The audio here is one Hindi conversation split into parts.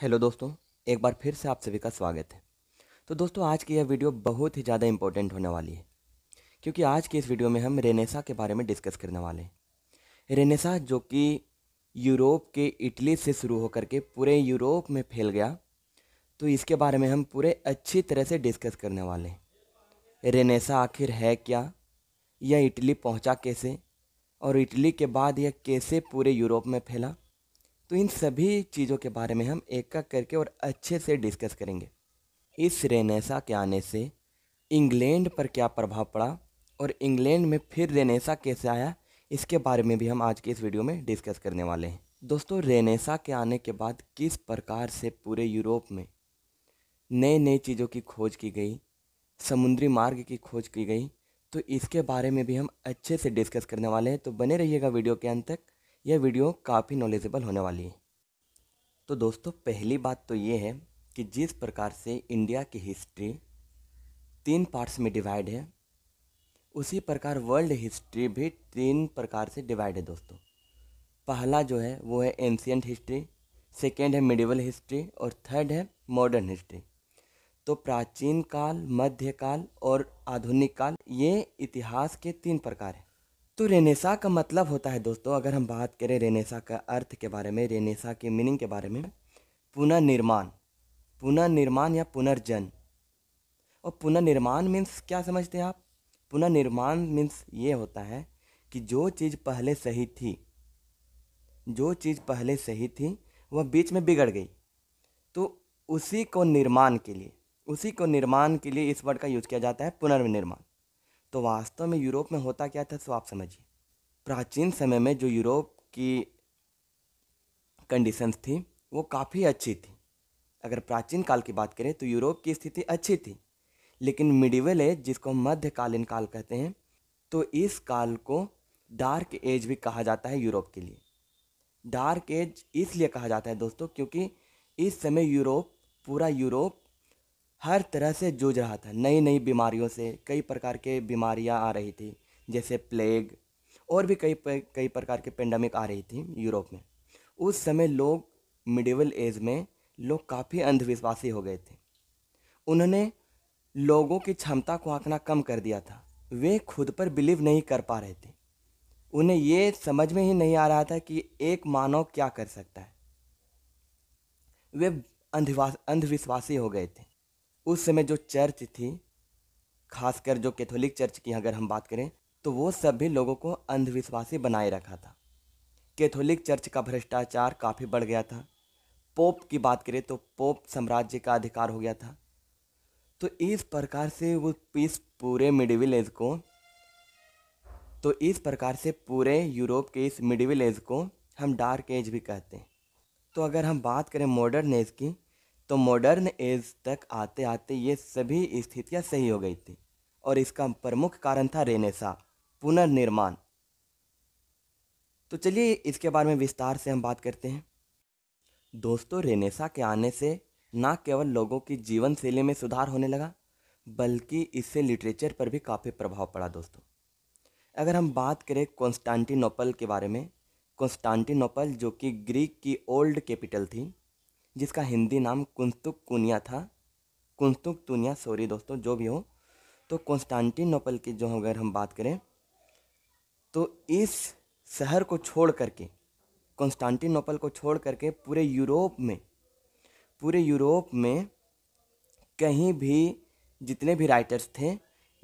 हेलो दोस्तों एक बार फिर से आप सभी का स्वागत है तो दोस्तों आज की यह वीडियो बहुत ही ज़्यादा इम्पोर्टेंट होने वाली है क्योंकि आज की इस वीडियो में हम रेनेसा के बारे में डिस्कस करने वाले हैं रेनेसा जो कि यूरोप के इटली से शुरू होकर के पूरे यूरोप में फैल गया तो इसके बारे में हम पूरे अच्छी तरह से डिस्कस करने वाले हैं रेनेसा आखिर है क्या यह इटली पहुँचा कैसे और इटली के बाद यह कैसे पूरे यूरोप में फैला तो इन सभी चीज़ों के बारे में हम एक एक करके और अच्छे से डिस्कस करेंगे इस रेनेसा के आने से इंग्लैंड पर क्या प्रभाव पड़ा और इंग्लैंड में फिर रेनेसा कैसे आया इसके बारे में भी हम आज के इस वीडियो में डिस्कस करने वाले हैं दोस्तों रेनेसा के आने के बाद किस प्रकार से पूरे यूरोप में नए नए चीज़ों की खोज की गई समुद्री मार्ग की खोज की गई तो इसके बारे में भी हम अच्छे से डिस्कस करने वाले हैं तो बने रहिएगा वीडियो के अंत तक यह वीडियो काफ़ी नॉलेजेबल होने वाली है तो दोस्तों पहली बात तो ये है कि जिस प्रकार से इंडिया की हिस्ट्री तीन पार्ट्स में डिवाइड है उसी प्रकार वर्ल्ड हिस्ट्री भी तीन प्रकार से डिवाइड है दोस्तों पहला जो है वो है एंशियंट हिस्ट्री सेकेंड है मिडिवल हिस्ट्री और थर्ड है मॉडर्न हिस्ट्री तो प्राचीन काल मध्यकाल और आधुनिक काल ये इतिहास के तीन प्रकार हैं तो रेनेसा का मतलब होता है दोस्तों अगर हम बात करें रेनेसा का अर्थ के बारे में रेनेसा के मीनिंग के बारे में पुनर्निर्माण पुनर्निर्माण या पुनर्जन और पुनर्निर्माण मीन्स क्या समझते हैं आप पुनर्निर्माण मीन्स ये होता है कि जो चीज़ पहले सही थी जो चीज़ पहले सही थी वह बीच में बिगड़ गई तो उसी को निर्माण के लिए उसी को निर्माण के लिए इस वर्ड का यूज़ किया जाता है पुनर्निर्माण तो वास्तव में यूरोप में होता क्या था सो तो आप समझिए प्राचीन समय में जो यूरोप की कंडीशंस थी वो काफ़ी अच्छी थी अगर प्राचीन काल की बात करें तो यूरोप की स्थिति अच्छी थी लेकिन मिडिवल एज जिसको मध्यकालीन काल कहते हैं तो इस काल को डार्क एज भी कहा जाता है यूरोप के लिए डार्क एज इसलिए कहा जाता है दोस्तों क्योंकि इस समय यूरोप पूरा यूरोप हर तरह से जूझ रहा था नई नई बीमारियों से कई प्रकार के बीमारियां आ रही थी जैसे प्लेग और भी कई कई प्रकार के पेंडेमिक आ रही थी यूरोप में उस समय लोग मिडिवल एज में लोग काफ़ी अंधविश्वासी हो गए थे उन्होंने लोगों की क्षमता को आंकना कम कर दिया था वे खुद पर बिलीव नहीं कर पा रहे थे उन्हें ये समझ में ही नहीं आ रहा था कि एक मानव क्या कर सकता है वे अंधविश्वासी हो गए थे उस समय जो चर्च थी खासकर जो कैथोलिक चर्च की अगर हम बात करें तो वो सभी लोगों को अंधविश्वासी बनाए रखा था कैथोलिक चर्च का भ्रष्टाचार काफ़ी बढ़ गया था पोप की बात करें तो पोप साम्राज्य का अधिकार हो गया था तो इस प्रकार से वो इस पूरे मिडिविल एज को तो इस प्रकार से पूरे यूरोप के इस मिडिविल एज को हम डार्क एज भी कहते हैं तो अगर हम बात करें मॉडर्न एज की तो मॉडर्न एज तक आते आते ये सभी स्थितियाँ सही हो गई थी और इसका प्रमुख कारण था रेनेसा पुनर्निर्माण तो चलिए इसके बारे में विस्तार से हम बात करते हैं दोस्तों रेनेसा के आने से ना केवल लोगों की जीवन शैली में सुधार होने लगा बल्कि इससे लिटरेचर पर भी काफ़ी प्रभाव पड़ा दोस्तों अगर हम बात करें कॉन्स्टांटिनोपल के बारे में कॉन्स्टांटिनोपल जो कि ग्रीक की ओल्ड कैपिटल थी जिसका हिंदी नाम कुंस्तुक कुनिया था कुंस्तुक तुनिया सॉरी दोस्तों जो भी हो तो कॉन्स्टांटिनोपल की जो अगर हम बात करें तो इस शहर को छोड़ करके कॉन्स्टांटिनोपल को छोड़ करके पूरे यूरोप में पूरे यूरोप में कहीं भी जितने भी राइटर्स थे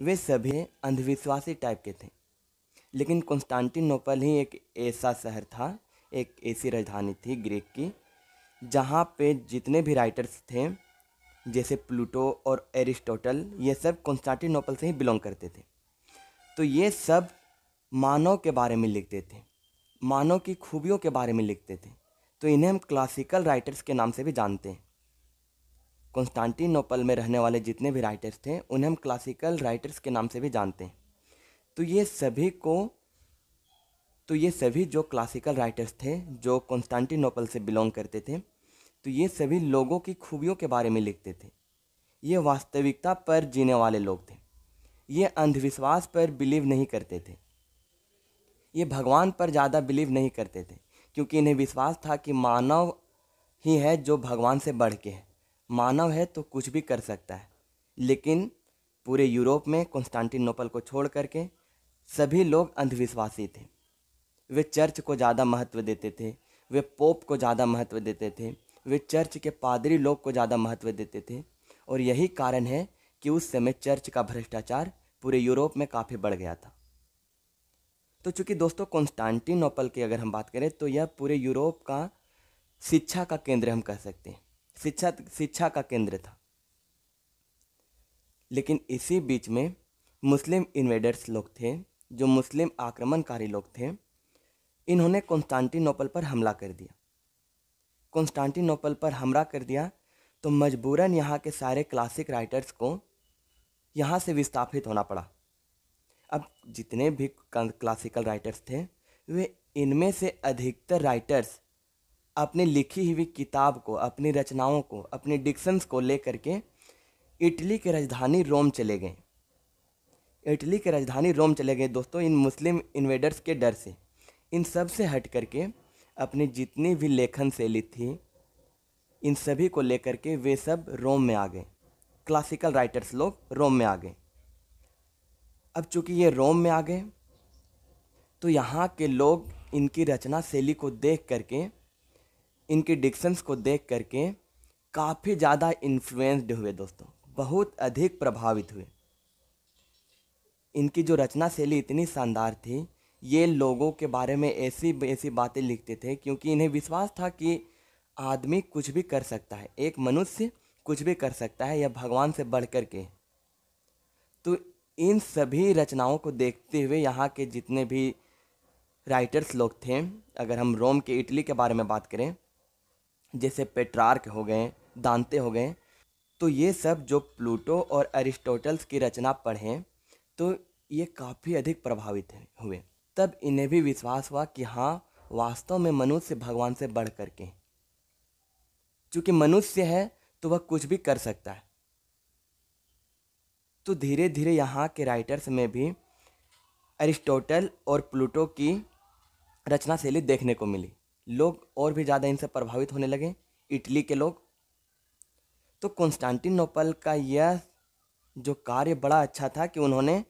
वे सभी अंधविश्वासी टाइप के थे लेकिन कॉन्स्टांटिनोपल ही एक ऐसा शहर था एक ऐसी राजधानी थी ग्रीक की जहाँ पे जितने भी राइटर्स थे जैसे प्लूटो और एरिस्टोटल ये सब कॉन्स्टांटिनोपल से ही बिलोंग करते थे तो ये सब मानव के बारे में लिखते थे मानव की खूबियों के बारे में लिखते थे तो इन्हें हम क्लासिकल राइटर्स के नाम से भी जानते हैं कॉन्स्टांटिनोपल में रहने वाले जितने भी राइटर्स थे उन्हें हम क्लासिकल राइटर्स के नाम से भी जानते हैं तो ये सभी को तो ये सभी जो क्लासिकल राइटर्स थे जो कॉन्स्टांटिनोपल से बिलोंग करते थे तो ये सभी लोगों की खूबियों के बारे में लिखते थे ये वास्तविकता पर जीने वाले लोग थे ये अंधविश्वास पर बिलीव नहीं करते थे ये भगवान पर ज़्यादा बिलीव नहीं करते थे क्योंकि इन्हें विश्वास था कि मानव ही है जो भगवान से बढ़ के है मानव है तो कुछ भी कर सकता है लेकिन पूरे यूरोप में कॉन्स्टांटिनोपल को छोड़ करके सभी लोग अंधविश्वासी थे वे चर्च को ज़्यादा महत्व देते थे वे पोप को ज़्यादा महत्व देते थे वे चर्च के पादरी लोग को ज़्यादा महत्व देते थे और यही कारण है कि उस समय चर्च का भ्रष्टाचार पूरे यूरोप में काफ़ी बढ़ गया था तो चूंकि दोस्तों कॉन्स्टांटिनोपल की अगर हम बात करें तो यह पूरे यूरोप का शिक्षा का केंद्र हम कह सकते हैं शिक्षा शिक्षा का केंद्र था लेकिन इसी बीच में मुस्लिम इन्वेडर्स लोग थे जो मुस्लिम आक्रमणकारी लोग थे इन्होंने कॉन्स्टांटिनोपल पर हमला कर दिया कॉन्स्टांटिनोपल पर हमला कर दिया तो मजबूरन यहाँ के सारे क्लासिक राइटर्स को यहाँ से विस्थापित होना पड़ा अब जितने भी क्लासिकल राइटर्स थे वे इनमें से अधिकतर राइटर्स अपनी लिखी हुई किताब को अपनी रचनाओं को अपने डिक्शंस को लेकर के इटली की राजधानी रोम चले गए इटली की राजधानी रोम चले गए दोस्तों इन मुस्लिम इन्वेडर्स के डर से इन सब से हट करके अपनी जितनी भी लेखन शैली थी इन सभी को लेकर के वे सब रोम में आ गए क्लासिकल राइटर्स लोग रोम में आ गए अब चूंकि ये रोम में आ गए तो यहाँ के लोग इनकी रचना शैली को देख करके इनके डिक्शंस को देख करके काफ़ी ज़्यादा इन्फ्लुएंस्ड हुए दोस्तों बहुत अधिक प्रभावित हुए इनकी जो रचना शैली इतनी शानदार थी ये लोगों के बारे में ऐसी ऐसी बातें लिखते थे क्योंकि इन्हें विश्वास था कि आदमी कुछ भी कर सकता है एक मनुष्य कुछ भी कर सकता है या भगवान से बढ़ कर के तो इन सभी रचनाओं को देखते हुए यहाँ के जितने भी राइटर्स लोग थे अगर हम रोम के इटली के बारे में बात करें जैसे पेट्रार्क हो गए दांते हो गए तो ये सब जो प्लूटो और अरिस्टोटल्स की रचना पढ़ें तो ये काफ़ी अधिक प्रभावित हुए तब इन्हें भी विश्वास हुआ कि हाँ वास्तव में मनुष्य भगवान से बढ़ करके चूंकि मनुष्य है तो वह कुछ भी कर सकता है तो धीरे धीरे यहाँ के राइटर्स में भी अरिस्टोटल और प्लूटो की रचना शैली देखने को मिली लोग और भी ज़्यादा इनसे प्रभावित होने लगे इटली के लोग तो कॉन्स्टांटिनोपल का यह जो कार्य बड़ा अच्छा था कि उन्होंने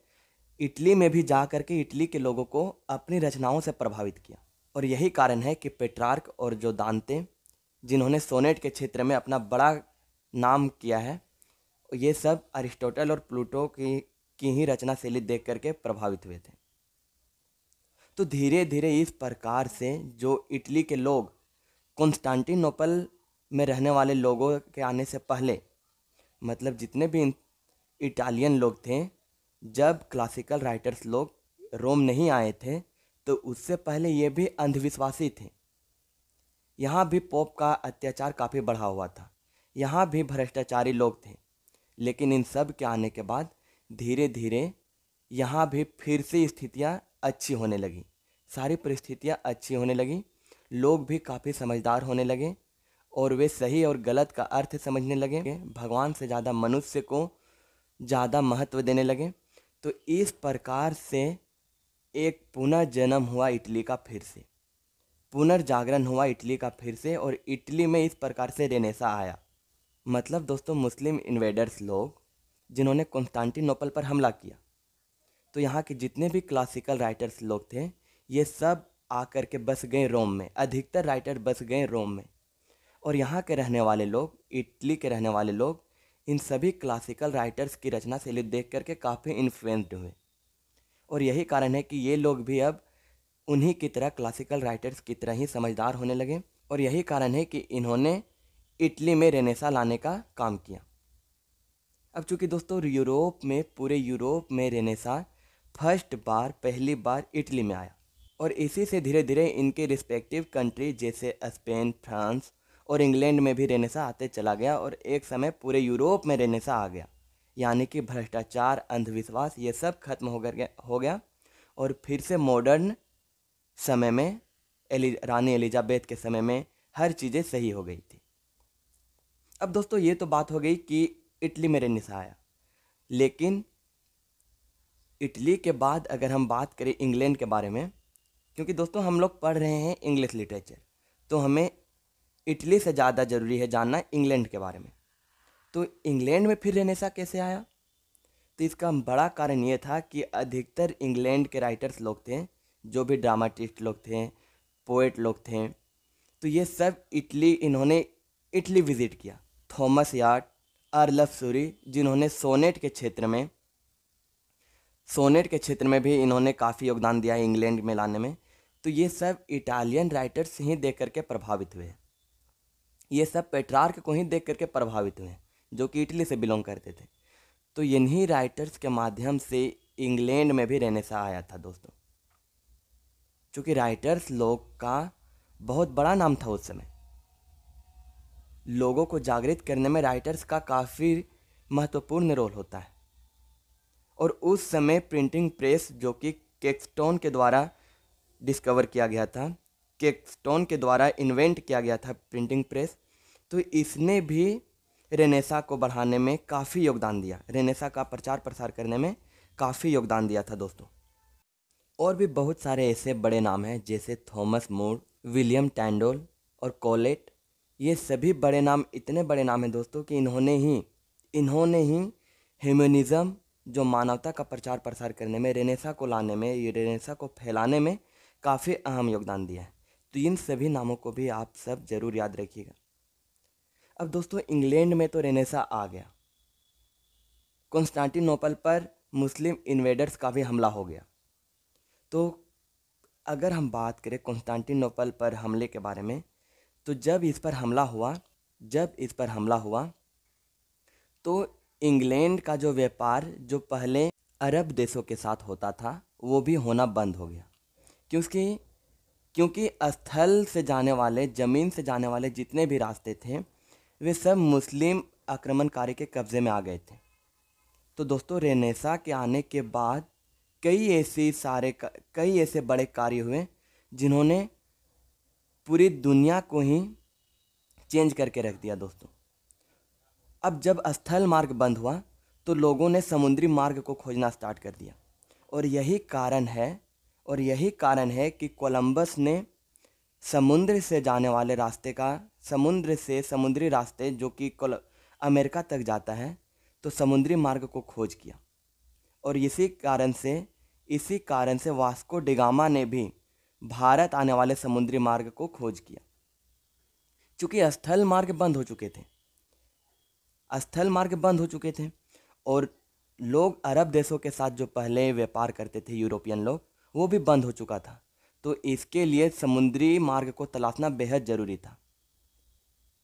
इटली में भी जा करके इटली के लोगों को अपनी रचनाओं से प्रभावित किया और यही कारण है कि पेट्रार्क और जो दानते जिन्होंने सोनेट के क्षेत्र में अपना बड़ा नाम किया है ये सब अरिस्टोटल और प्लूटो की की ही रचना शैली देख करके प्रभावित हुए थे तो धीरे धीरे इस प्रकार से जो इटली के लोग कॉन्स्टांटिनोपल में रहने वाले लोगों के आने से पहले मतलब जितने भी इटालियन लोग थे जब क्लासिकल राइटर्स लोग रोम नहीं आए थे तो उससे पहले ये भी अंधविश्वासी थे यहाँ भी पोप का अत्याचार काफ़ी बढ़ा हुआ था यहाँ भी भ्रष्टाचारी लोग थे लेकिन इन सब के आने के बाद धीरे धीरे यहाँ भी फिर से स्थितियाँ अच्छी होने लगी सारी परिस्थितियाँ अच्छी होने लगी लोग भी काफ़ी समझदार होने लगे और वे सही और गलत का अर्थ समझने लगे भगवान से ज़्यादा मनुष्य को ज़्यादा महत्व देने लगे तो इस प्रकार से एक पुनर्जन्म हुआ इटली का फिर से पुनर्जागरण हुआ इटली का फिर से और इटली में इस प्रकार से रेनेसा आया मतलब दोस्तों मुस्लिम इन्वेडर्स लोग जिन्होंने कॉन्स्टांटिनोपल पर हमला किया तो यहाँ के जितने भी क्लासिकल राइटर्स लोग थे ये सब आकर के बस गए रोम में अधिकतर राइटर बस गए रोम में और यहाँ के रहने वाले लोग इटली के रहने वाले लोग इन सभी क्लासिकल राइटर्स की रचना शैली देख करके काफ़ी इन्फ्लुएंस्ड हुए और यही कारण है कि ये लोग भी अब उन्हीं की तरह क्लासिकल राइटर्स की तरह ही समझदार होने लगे और यही कारण है कि इन्होंने इटली में रेनेसा लाने का काम किया अब चूंकि दोस्तों यूरोप में पूरे यूरोप में रेनेसा फर्स्ट बार पहली बार इटली में आया और इसी से धीरे धीरे इनके रिस्पेक्टिव कंट्री जैसे स्पेन फ्रांस और इंग्लैंड में भी रेनेसा आते चला गया और एक समय पूरे यूरोप में रेनेसा आ गया यानी कि भ्रष्टाचार अंधविश्वास ये सब खत्म हो गया हो गया और फिर से मॉडर्न समय में एली, रानी एलिजाबेथ के समय में हर चीज़ें सही हो गई थी अब दोस्तों ये तो बात हो गई कि इटली में रेनेसा आया लेकिन इटली के बाद अगर हम बात करें इंग्लैंड के बारे में क्योंकि दोस्तों हम लोग पढ़ रहे हैं इंग्लिश लिटरेचर तो हमें इटली से ज़्यादा ज़रूरी है जानना इंग्लैंड के बारे में तो इंग्लैंड में फिर रेनेसा कैसे आया तो इसका बड़ा कारण ये था कि अधिकतर इंग्लैंड के राइटर्स लोग थे जो भी ड्रामाटिस्ट लोग थे पोइट लोग थे तो ये सब इटली इन्होंने इटली विज़िट किया थॉमस यार्ट अर्ल सूरी जिन्होंने सोनेट के क्षेत्र में सोनेट के क्षेत्र में भी इन्होंने काफ़ी योगदान दिया है इंग्लैंड में लाने में तो ये सब इटालियन राइटर्स ही देख करके प्रभावित हुए हैं ये सब पेट्रार्क को ही देख करके प्रभावित हुए जो कि इटली से बिलोंग करते थे तो इन्हीं राइटर्स के माध्यम से इंग्लैंड में भी रहने सा आया था दोस्तों क्योंकि राइटर्स लोग का बहुत बड़ा नाम था उस समय लोगों को जागृत करने में राइटर्स का काफ़ी महत्वपूर्ण रोल होता है और उस समय प्रिंटिंग प्रेस जो कि केक्सटोन के द्वारा डिस्कवर किया गया था केक्सटोन के द्वारा इन्वेंट किया गया था प्रिंटिंग प्रेस तो इसने भी रेनेसा को बढ़ाने में काफ़ी योगदान दिया रेनेसा का प्रचार प्रसार करने में काफ़ी योगदान दिया था दोस्तों और भी बहुत सारे ऐसे बड़े नाम हैं जैसे थॉमस मोर विलियम टैंडोल और कॉलेट ये सभी बड़े नाम इतने बड़े नाम हैं दोस्तों कि इन्होंने ही इन्होंने ही ह्यूमनिज़म जो मानवता का प्रचार प्रसार करने में रेनेसा को लाने में ये रेनेसा को फैलाने में काफ़ी अहम योगदान दिया है तो इन सभी नामों को भी आप सब ज़रूर याद रखिएगा अब दोस्तों इंग्लैंड में तो रेनेसा आ गया कॉन्स्टांटिनोपल पर मुस्लिम इन्वेडर्स का भी हमला हो गया तो अगर हम बात करें कॉन्स्टांटिनोपल पर हमले के बारे में तो जब इस पर हमला हुआ जब इस पर हमला हुआ तो इंग्लैंड का जो व्यापार जो पहले अरब देशों के साथ होता था वो भी होना बंद हो गया क्योंकि क्योंकि स्थल से जाने वाले ज़मीन से जाने वाले जितने भी रास्ते थे वे सब मुस्लिम आक्रमणकारी के कब्ज़े में आ गए थे तो दोस्तों रेनेसा के आने के बाद कई ऐसे सारे कई ऐसे बड़े कार्य हुए जिन्होंने पूरी दुनिया को ही चेंज करके रख दिया दोस्तों अब जब स्थल मार्ग बंद हुआ तो लोगों ने समुद्री मार्ग को खोजना स्टार्ट कर दिया और यही कारण है और यही कारण है कि कोलंबस ने समुद्र से जाने वाले रास्ते का समुद्र से समुद्री रास्ते जो कि कोल अमेरिका तक जाता है तो समुद्री मार्ग को खोज किया और इसी कारण से इसी कारण से वास्को डिगामा ने भी भारत आने वाले समुद्री मार्ग को खोज किया चूँकि स्थल मार्ग बंद हो चुके थे स्थल मार्ग बंद हो चुके थे और लोग अरब देशों के साथ जो पहले व्यापार करते थे यूरोपियन लोग वो भी बंद हो चुका था तो इसके लिए समुद्री मार्ग को तलाशना बेहद ज़रूरी था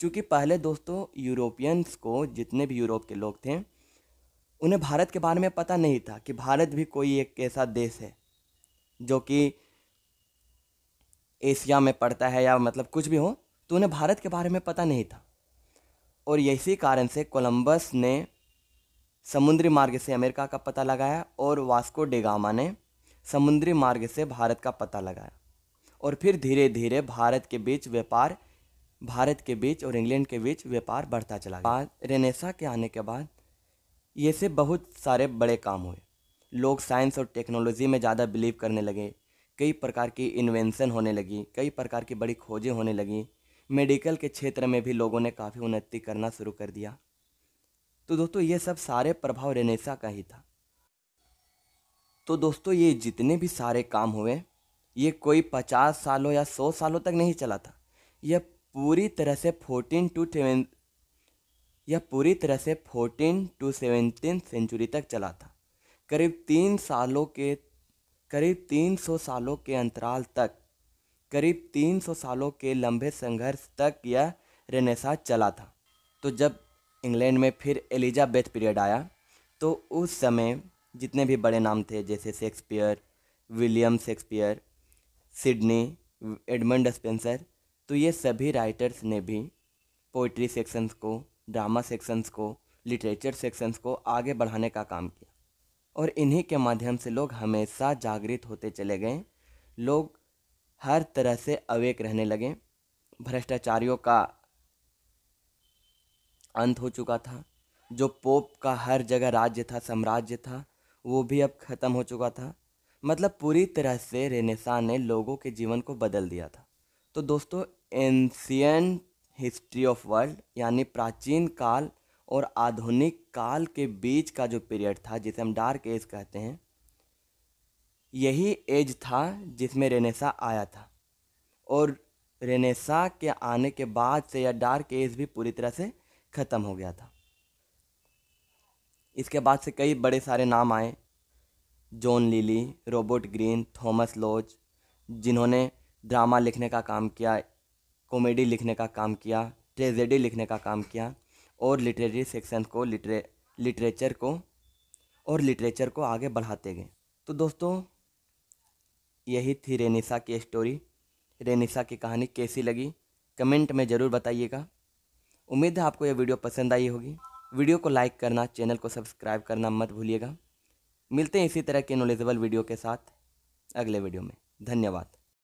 क्योंकि पहले दोस्तों यूरोपियंस को जितने भी यूरोप के लोग थे उन्हें भारत के बारे में पता नहीं था कि भारत भी कोई एक ऐसा देश है जो कि एशिया में पड़ता है या मतलब कुछ भी हो तो उन्हें भारत के बारे में पता नहीं था और इसी कारण से कोलंबस ने समुद्री मार्ग से अमेरिका का पता लगाया और वास्को डेगामा ने समुद्री मार्ग से भारत का पता लगाया और फिर धीरे धीरे भारत के बीच व्यापार भारत के बीच और इंग्लैंड के बीच व्यापार बढ़ता चला गया रेनेसा के आने के बाद ये से बहुत सारे बड़े काम हुए लोग साइंस और टेक्नोलॉजी में ज़्यादा बिलीव करने लगे कई प्रकार की इन्वेंशन होने लगी कई प्रकार की बड़ी खोजें होने लगी मेडिकल के क्षेत्र में भी लोगों ने काफ़ी उन्नति करना शुरू कर दिया तो दोस्तों ये सब सारे प्रभाव रेनेसा का ही था तो दोस्तों ये जितने भी सारे काम हुए ये कोई पचास सालों या सौ सालों तक नहीं चला था यह पूरी तरह से फोर्टीन टू सेवन यह पूरी तरह से फोर्टीन टू सेवनटीन सेंचुरी तक चला था करीब तीन सालों के करीब तीन सौ सालों के अंतराल तक करीब तीन सौ सालों के लंबे संघर्ष तक यह रेनेसा चला था तो जब इंग्लैंड में फिर एलिजाबेथ पीरियड आया तो उस समय जितने भी बड़े नाम थे जैसे Shakespeare William Shakespeare Sidney Edmund Spenser तो ये सभी राइटर्स ने भी पोइट्री सेक्शंस को ड्रामा सेक्शंस को लिटरेचर सेक्शंस को आगे बढ़ाने का काम किया और इन्हीं के माध्यम से लोग हमेशा जागृत होते चले गए लोग हर तरह से अवेक रहने लगे भ्रष्टाचारियों का अंत हो चुका था जो पोप का हर जगह राज्य था साम्राज्य था वो भी अब ख़त्म हो चुका था मतलब पूरी तरह से रेनेसा ने लोगों के जीवन को बदल दिया था तो दोस्तों एंशियन हिस्ट्री ऑफ वर्ल्ड यानी प्राचीन काल और आधुनिक काल के बीच का जो पीरियड था जिसे हम डार्क एज कहते हैं यही एज था जिसमें रेनेसा आया था और रेनेसा के आने के बाद से यह डार्क एज भी पूरी तरह से ख़त्म हो गया था इसके बाद से कई बड़े सारे नाम आए John Lyly Robert Greene Thomas Lodge जिन्होंने ड्रामा लिखने का काम किया कॉमेडी लिखने का काम किया ट्रेजेडी लिखने का काम किया और लिटरेरी सेक्शन को लिटरे लिटरेचर को और लिटरेचर को आगे बढ़ाते गए तो दोस्तों यही थी रेनिसा की स्टोरी रेनिसा की कहानी कैसी लगी कमेंट में ज़रूर बताइएगा उम्मीद है आपको यह वीडियो पसंद आई होगी वीडियो को लाइक करना चैनल को सब्सक्राइब करना मत भूलिएगा मिलते हैं इसी तरह के नॉलेजेबल वीडियो के साथ अगले वीडियो में धन्यवाद